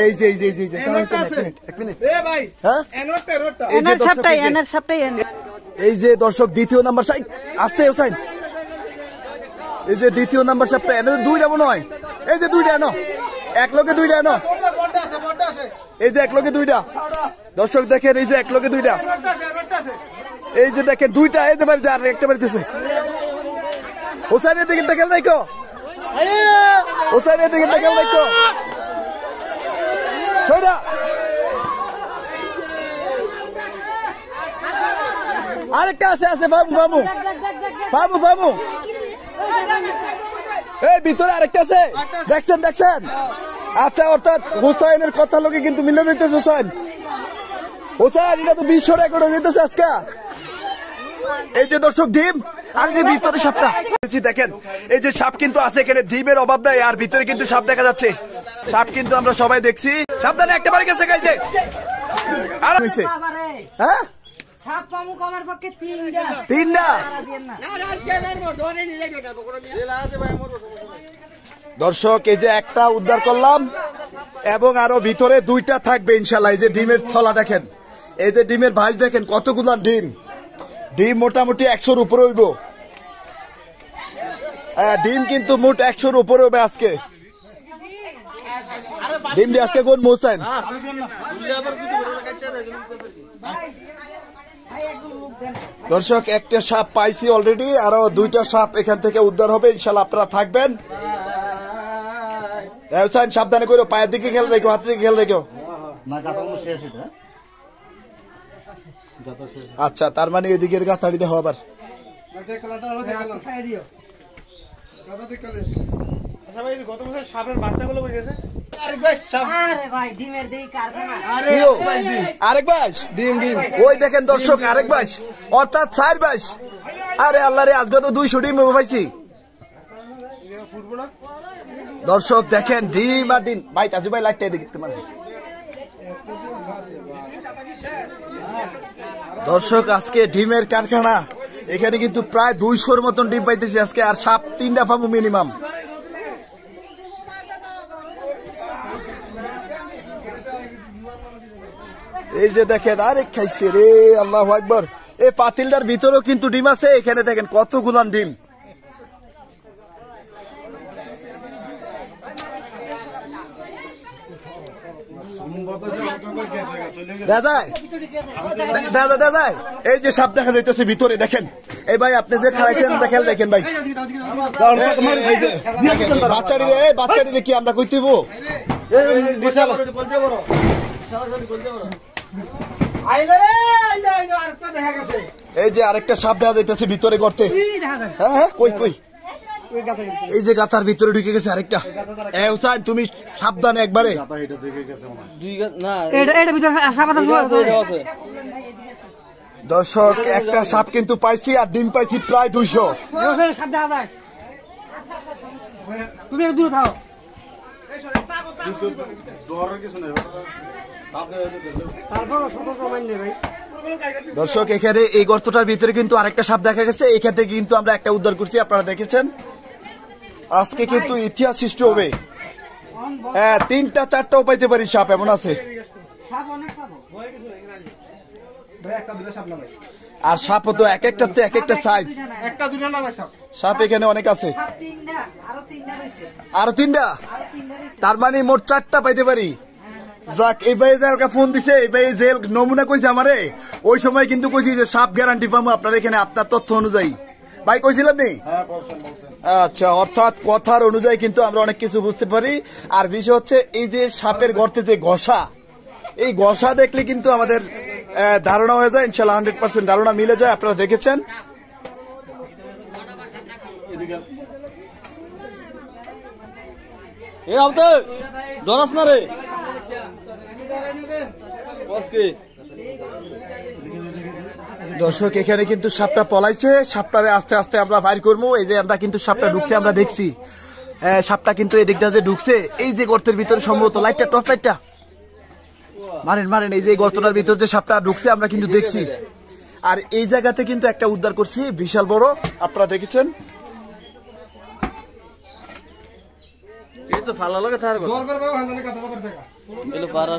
এই যে এই যে এই যে এই যে দর্শক দ্বিতীয় নাম্বার সাই আসতে হোসাইন এই যে দ্বিতীয় নাম্বার সাপটা এনে মনে হয় এই যে দুইটা এনো এক লোকে দুইটা এনো এই যে এক লোকে দুইটা দর্শক দেখেন এই যে এক লোকে দুইটা এই যে দেখেন দুইটা এই যে বাড়িতে আর একটা বাড়িতেছে হোসাইনের দিকে দেখেন নাই কো দিকে দেখেন Straight up. আরেকটা আছে আছে বাবু বাবু বাবু বাবু এই ভিতরে আরেকটা আছে দেখছেন দেখছেন আচ্ছা অর্থাৎ হুসাইনের কথা লোকে কিন্তু মিলে দিতেছে হুসাইন হুসাইন এটা তো বিশ্ব রেকর্ডে দিতেছে আজকে এই যে দর্শক ডিম আর যে ভিতরে সাপটা দেখেন এই যে সাপ কিন্তু আছে এখানে ডিমের অভাব নাই আর ভিতরে কিন্তু সাপ দেখা যাচ্ছে সাপ কিন্তু আমরা সবাই দেখছি সাবধানে একটা বাড়ি গেছে গাইছে আর হইছে হ্যাঁ দর্শক এই যে একটা উদ্ধার করলাম এবং আরো ভিতরে দুইটা থাকবে ইনশাল্লাহ এই যে ডিমের থলা দেখেন এই যে ডিমের ভাজ দেখেন কতগুলো ডিম ডিম মোটামুটি একশোর উপরে হইব হ্যাঁ, ডিম কিন্তু মোট একশোর উপরে হবে আজকে ডিম দিয়ে আজকে কোন মোসাইন হ্যাঁ, হ্যাঁ। দর্শক একটা সাপ পাইছি অলরেডি আরো দুইটা সাপ এখান থেকে উদ্ধার হবে ইনশাল্লাহ আপনারা থাকবেন হোসেন সাবধানে করো পায়ের দিকে খেল রেখো হাতের দিকে খেয়াল রেখো আচ্ছা তার মানে এদিকের গাথাড়ি দেখো আবার হ্যাঁ, আচ্ছা ভাই গত বছর সাপের বাচ্চাগুলো গেছে ডিম ডিম ওই দেখেন দর্শক আরেক অর্থাৎ আরে আল্লাহ রে আজকে তো দুইশো ডিম দর্শক দেখেন ডিম আর ডিম ভাই তাজু ভাই লাইটটা দেখি তোমার দর্শক আজকে ডিমের কারখানা এখানে কিন্তু প্রায় দুইশোর মতন ডিম পাইতেছি আজকে আর সাপ তিন পাবো মিনিমাম এই যে দেখেন আরে খাইছে রে আল্লাহ একবার এই পাতিলটার ভিতরেও কিন্তু ডিম আছে এখানে দেখেন কত গুলান ডিম দাদা দাদা এই যে সাপ দেখা যাইতেছে ভিতরে দেখেন এই ভাই আপনি যে খাড়াইছেন দেখেন দেখেন ভাই বাচ্চাটি রে বাচ্চাটি কি আমরা কইতেব নিশা বলছে বড় এই যে আরেকটা সাপ দেখা যাইতেছে ভিতরে করতে হ্যাঁ, হ্যাঁ কই কই এই যে গাতার ভিতরে ঢুকে গেছে আরেকটা হ্যাঁ তুমি সাবধানে একবারে দর্শক একটা সাপ কিন্তু পাইছি আর ডিম পাইছি প্রায় দুইশো তুমি দূরে দর্শক এখানে এই গর্তটার ভিতরে কিন্তু আরেকটা সাপ দেখা গেছে এখান থেকে কিন্তু আমরা একটা উদ্ধার করছি আপনারা দেখেছেন আজকে কিন্তু ইতিহাস সৃষ্টি হবে হ্যাঁ তিনটা চারটাও পাইতে পারি সাপ এমন আছে আর সাপ তো এক একটা এক একটা সাইজ সাপ এখানে অনেক আছে আরো তিনটা তার মানে মোট চারটা পাইতে পারি যাক এবারে যে এলাকা ফোন দিছে এবারে যে নমুনা কইছে আমারে ওই সময় কিন্তু কইছি যে সাপ গ্যারান্টি পাবো আপনার এখানে আপনার তথ্য অনুযায়ী ভাই কইছিলেন নি হ্যাঁ, আচ্ছা অর্থাৎ কথার অনুযায়ী কিন্তু আমরা অনেক কিছু বুঝতে পারি আর বিষয় হচ্ছে এই যে সাপের গর্তে যে ঘষা এই ঘষা দেখলে কিন্তু আমাদের ধারণা হয়ে যায় ইনশাল্লাহ হান্ড্রেড পার্সেন্ট ধারণা মিলে যায় আপনারা দেখেছেন এ আবতে ধরাস না রে দর্শক এখানে কিন্তু সাপটা পলাইছে সাপটারে আস্তে আস্তে আমরা বাইর করবো এই যে আমরা কিন্তু সাপটা ঢুকছে আমরা দেখছি সাপটা কিন্তু এদিকটা যে ঢুকছে এই যে গর্তের ভিতরে সম্ভবত লাইটটা টর্চ লাইটটা মারেন মারেন এই যে গর্তটার ভিতর যে সাপটা ঢুকছে আমরা কিন্তু দেখছি আর এই জায়গাতে কিন্তু একটা উদ্ধার করছি বিশাল বড় আপনারা দেখেছেন তো ফালা দরকার বাবা হান্দানে কথা এলো পারা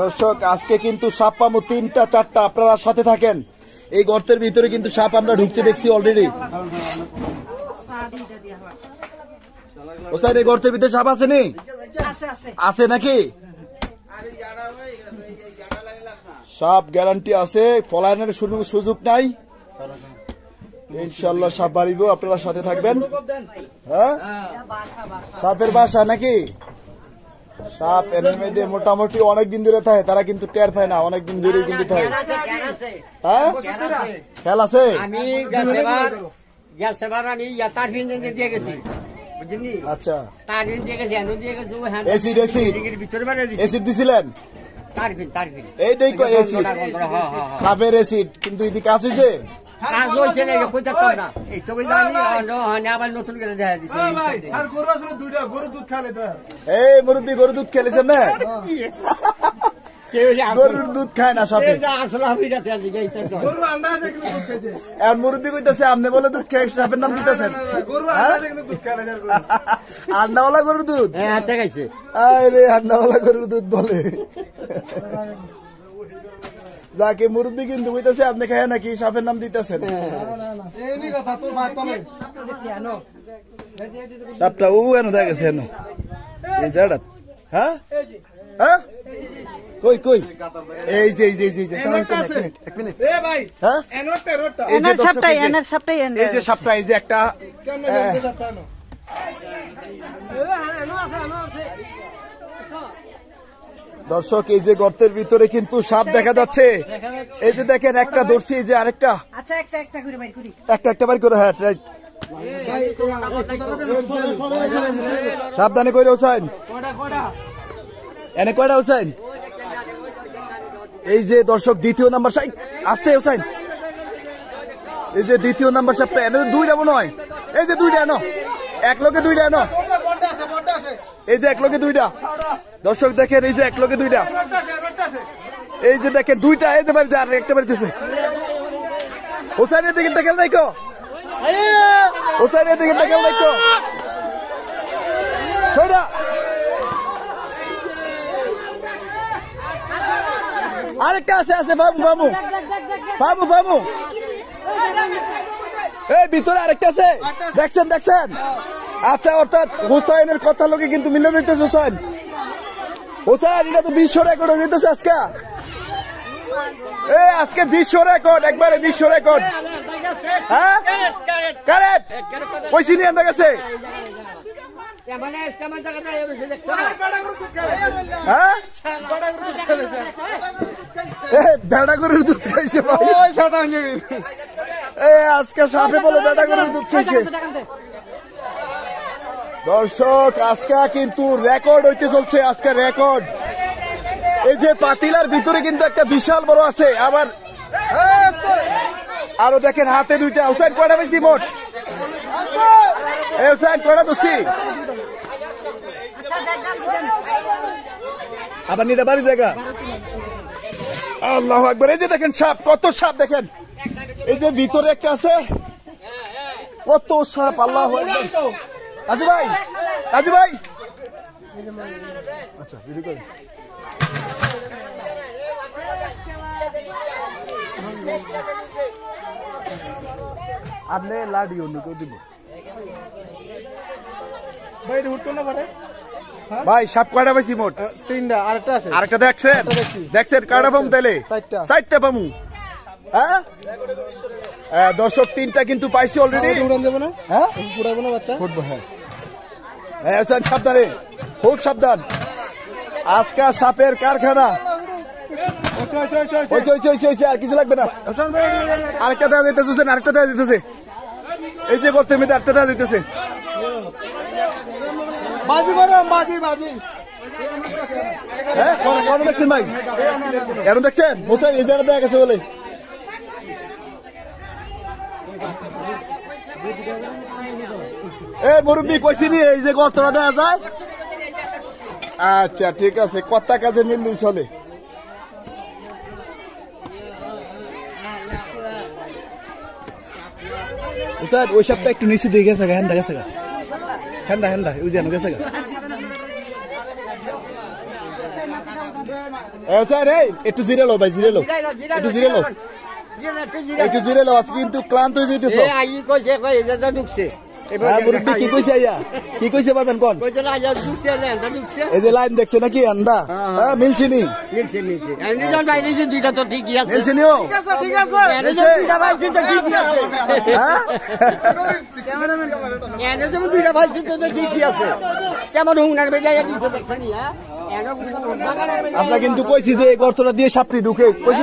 দর্শক আজকে কিন্তু সাপ পামু তিনটা চারটা আপনারা সাথে থাকেন এই গর্তের ভিতরে কিন্তু সাপ আমরা ঢুকতে দেখছি অলরেডি ওসাইড এই গর্তের ভিতরে সাপ আছে নি আছে নাকি সাপ গ্যারান্টি আছে ফলায়নের সুযোগ নাই ইনশাল্লাহ সাপ বাড়িব আপনারা সাথে থাকবেন হ্যাঁ সাপের বাসা নাকি সাপ মেয়েদের মোটামুটি অনেকদিন ধরে থাকে তারা কিন্তু টের পায় না অনেকদিন ধরে কিন্তু থাকে হ্যাঁ খেল আছে আচ্ছা এসিড এইটাই এসিড সাপের এসিড কিন্তু এদিকে কাজ হয়েছে হ্যাঁ, হ্যাঁ, হ্যাঁ, গরু দুধ গরুর দুধ না আপনি বলে দুধ খেয়ে নাম দিতেছেন আন্দাওয়ালা গরুর দুধ হ্যাঁ আন্দাওয়ালা গরুর দুধ বলে যাকে মুরব্বী কিন্তু হইতেছে আপনি খায় নাকি সাপের নাম দিতেছেন হ্যাঁ। সাপটা ও এনে দেখেছে এই জাড়াত হ্যাঁ হ্যাঁ কই কই সাপটাই এই যে সাপটা এই যে একটা দর্শক এই যে গর্তের ভিতরে কিন্তু সাপ আচ্ছা, দেখা যাচ্ছে এই যে দেখেন একটা দর্শি আচ্ছা, এই যে আরেকটা আচ্ছা, একটা একটা বার করে হ্যাঁ রাইট সাবধানে করে হোসেন এনে কয়টা হোসেন এই যে দর্শক দ্বিতীয় নাম্বার সাহেব আসতে হোসেন এই যে দ্বিতীয় নাম্বার সাপটা এনে দুইটা মনে হয় এই যে দুইটা এনো এক লোকে দুইটা এনো এই যে এক লোকে দুইটা দর্শক দেখেন এই যে এক লোকে দুইটা এই যে দেখেন দুইটা এতে পারে যার একটা বাড়িতেছে হোসাইনের দিকে খেয়াল রাখো হোসাইনের দিকে খেয়াল রাখো সৈরা আরেকটা আছে আছে ফামু ফামু ফামু ফামু এই ভিতরে আরেকটা আছে দেখছেন দেখছেন আচ্ছা অর্থাৎ হুসাইনের কথা লোকে কিন্তু মিলে দিতেছে হুসাইন ও স্যার এটা তো বিশ্ব রেকর্ড হয়ে যেতেছে আজকে এ আজকে বিশ্ব রেকর্ড একবারে বিশ্ব রেকর্ড হ্যাঁ কারেক্ট ওই সিনিয়র দেখেছে বেড়া গরুর দুধ খাইছে আজকে সাপে বলে বেড়া গরুর দুধ খাইছে দর্শক আজকে কিন্তু রেকর্ড হইতে চলছে আজকে রেকর্ড এই যে পাতিলার ভিতরে কিন্তু একটা বিশাল বড় আছে আবার আরো দেখেন হাতে দুইটা হোসেন কয়টা বেশি মোট হোসেন কয়টা দোষী আবার নিটা বাড়ি জায়গা আল্লাহ একবার এই যে দেখেন সাপ কত সাপ দেখেন এই যে ভিতরে একটা আছে কত সাপ আল্লাহ একবার রাজু ভাই রাজু ভাই আচ্ছা আপনি লাডি অন্য দিব হ্যাঁ? ভাই সাপ কয়টা পাইছি মোট তিনটা আরেকটা আছে আরেকটা দেখছেন দেখছেন কয়টা পামু তাহলে চারটা চারটা পামু হ্যাঁ দর্শক তিনটা কিন্তু পাইছি অলরেডি হ্যাঁ? হ্যাঁ। সাবধানে খুব সাবধান আজকা সাপের কারখানা কিছু লাগবে না আরেকটা এই যে হ্যাঁ, দেখছেন ভাই কেন দেখছেন এই জায়গাটা গেছে বলে এই মুরব্বী এই যে দেওয়া যায় আচ্ছা ঠিক আছে কত চলে ওই একটু নিচে দিয়ে গেছে গা হেন্দা গেছে গা হেন্দা হেন্দা ওই যেন গেছে গা স্যার এই একটু জিরে লো ভাই জিরে লো একটু জিরে লো একটু জিরে কিন্তু ক্লান্ত হয়ে যেতেছ আই কইছে কই এটা ঢুকছে হ্যাঁ, কি কি লাইন দেখছে নাকি আন্দা হ্যাঁ, হ্যাঁ। মিলছে ঠিক ঠিক আছে কেমন আমরা কিন্তু কইছি যে এই গর্তটা দিয়ে সাপটি ঢুকে কইছি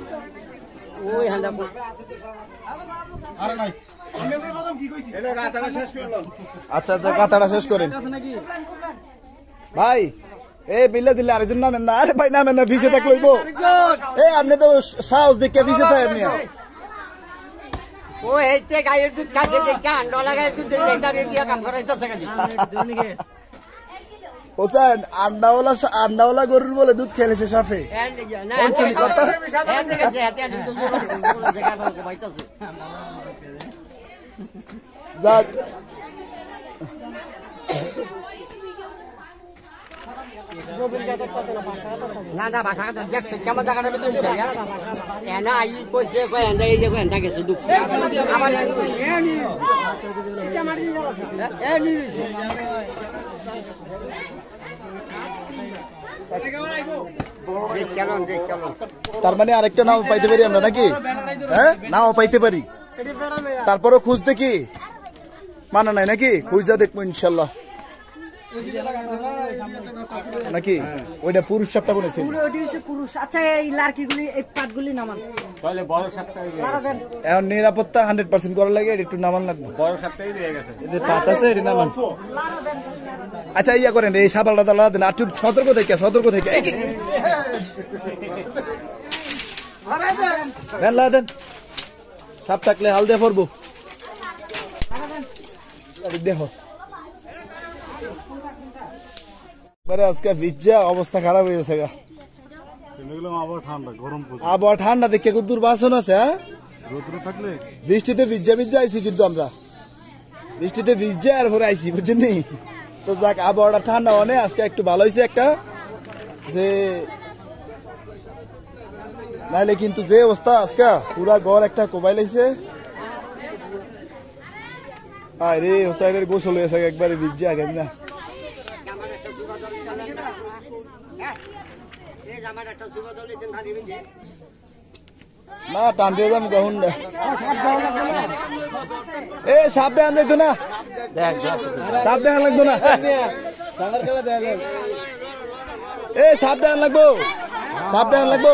ওই হান্দা আরে নাই আচ্ছা আচ্ছা কথাটা শেষ করেন ভাই এ বিল্লা দিলে আরেকজন নামেন মেন্দা আরে ভাই না না ভিজে থাক লইব এ আপনি তো সাহস দেখে ভিজে থাকেন না ও এইতে গায়ের দুধ খাইছে দেখা আন্ডা লাগায় দুধ দেখা দিয়ে কাম করাইতেছে খালি হোসেন আন্ডাওয়ালা আন্ডাওয়ালা গরুর বলে দুধ খেলেছে সাফে যাক না না ভাষা দেখছে কেমন জায়গাটা ভিতরে এনা আই কইছে কই এন্ডা এই যে কই এন্ডা গেছে দুঃখ আমার এ নিয়ে এ নিয়ে তার মানে আরেকটা নাও পাইতে পারি আমরা নাকি হ্যাঁ নাও পাইতে পারি তারপরও খুঁজতে কি মানা নাই নাকি খুঁজতে দেখবো ইনশাল্লাহ নাকি ওইটা পুরুষ সাপটা পুরুষ আচ্ছা এই লার্কিগুলি এই পাটগুলি নামান এখন নিরাপত্তা হান্ড্রেড পার্সেন্ট আচ্ছা ইয়া করেন এই সতর্ক থেকে সতর্ক থেকে সাপ থাকলে হাল দিয়ে পড়বো দেখো মানে আজকে ভিজা অবস্থা খারাপ হয়ে গেছে আবহাওয়া ঠান্ডা দেখে কুদ্দুর বাসন আছে হ্যাঁ? বৃষ্টিতে ভিজা ভিজা আইছি কিন্তু আমরা বৃষ্টিতে ভিজা আর ভরে আইছি বুঝলি তো যাক আবহাওয়াটা ঠান্ডা অনেক আজকে একটু ভালো হয়েছে একটা যে নাইলে কিন্তু যে অবস্থা আজকে পুরা গড় একটা কোবাই লাইছে আরে হোসাইনের গোসল হয়েছে একবারে ভিজা আগে না না টান দিয়ে যাম গহন এ সাপ দেখা লাগতো না সাপ দেখা লাগতো না এ সাপ দেখা লাগবো সাপ দেখা লাগবো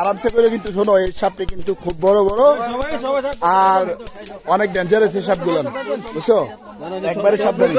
আরামসে করে কিন্তু শোনো এই সাপটি কিন্তু খুব বড় বড় আর অনেক ডেঞ্জারাস এই সাপগুলো বুঝছো একবারে সাবধানী